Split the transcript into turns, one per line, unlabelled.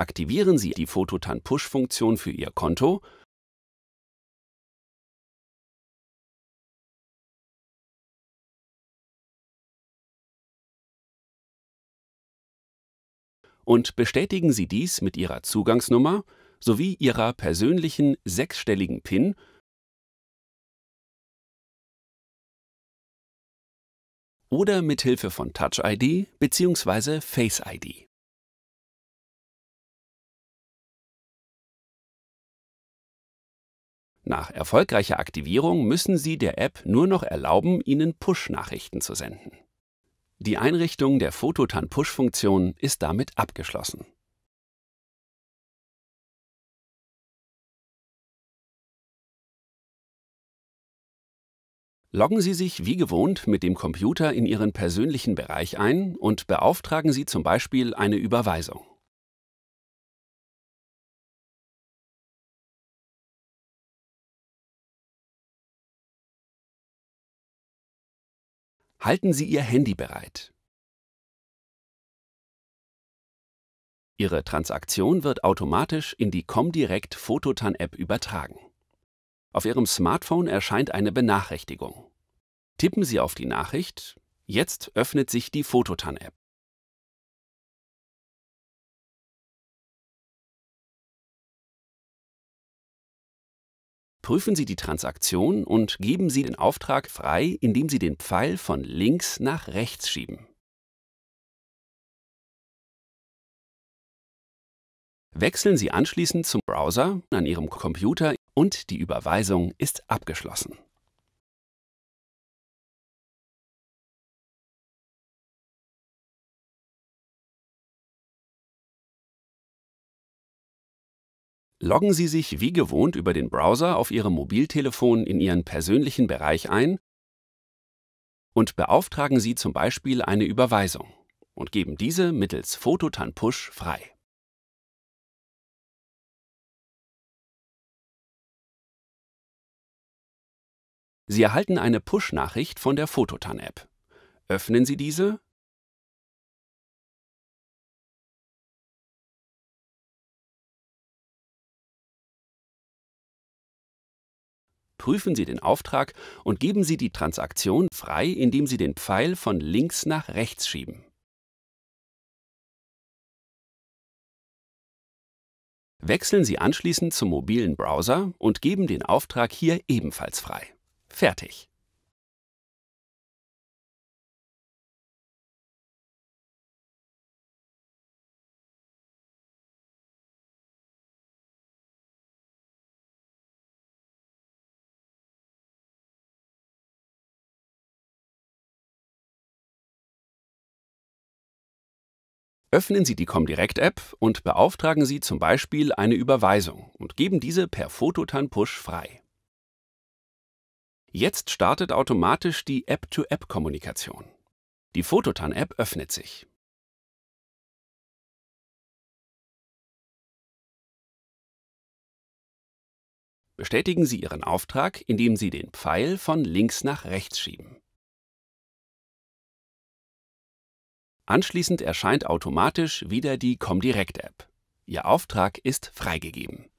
aktivieren Sie die Phototan Push-Funktion für Ihr Konto
und bestätigen Sie dies mit Ihrer Zugangsnummer sowie Ihrer persönlichen sechsstelligen PIN oder mithilfe von Touch ID bzw. Face ID. Nach erfolgreicher Aktivierung müssen Sie der App nur noch erlauben, Ihnen Push-Nachrichten zu senden. Die Einrichtung der phototan push funktion ist damit abgeschlossen. Loggen Sie sich wie gewohnt mit dem Computer in Ihren persönlichen Bereich ein und beauftragen Sie zum Beispiel eine Überweisung. Halten Sie Ihr Handy bereit. Ihre Transaktion wird automatisch in die Comdirect Fototan App übertragen. Auf Ihrem Smartphone erscheint eine Benachrichtigung. Tippen Sie auf die Nachricht, jetzt öffnet sich die Fototan App. Prüfen Sie die Transaktion und geben Sie den Auftrag frei, indem Sie den Pfeil von links nach rechts schieben. Wechseln Sie anschließend zum Browser an Ihrem Computer und die Überweisung ist abgeschlossen. Loggen Sie sich wie gewohnt über den Browser auf Ihrem Mobiltelefon in Ihren persönlichen Bereich ein und beauftragen Sie zum Beispiel eine Überweisung und geben diese mittels Phototan Push frei.
Sie erhalten eine Push-Nachricht von der phototan app Öffnen Sie diese
prüfen Sie den Auftrag und geben Sie die Transaktion frei, indem Sie den Pfeil von links nach rechts schieben. Wechseln Sie anschließend zum mobilen Browser und geben den Auftrag hier ebenfalls frei. Fertig. Öffnen Sie die Comdirect-App und beauftragen Sie zum Beispiel eine Überweisung und geben diese per Fototan-Push frei. Jetzt startet automatisch die App-to-App-Kommunikation. Die Fototan-App öffnet sich. Bestätigen Sie Ihren Auftrag, indem Sie den Pfeil von links nach rechts schieben. Anschließend erscheint automatisch wieder die Comdirect-App. Ihr Auftrag ist freigegeben.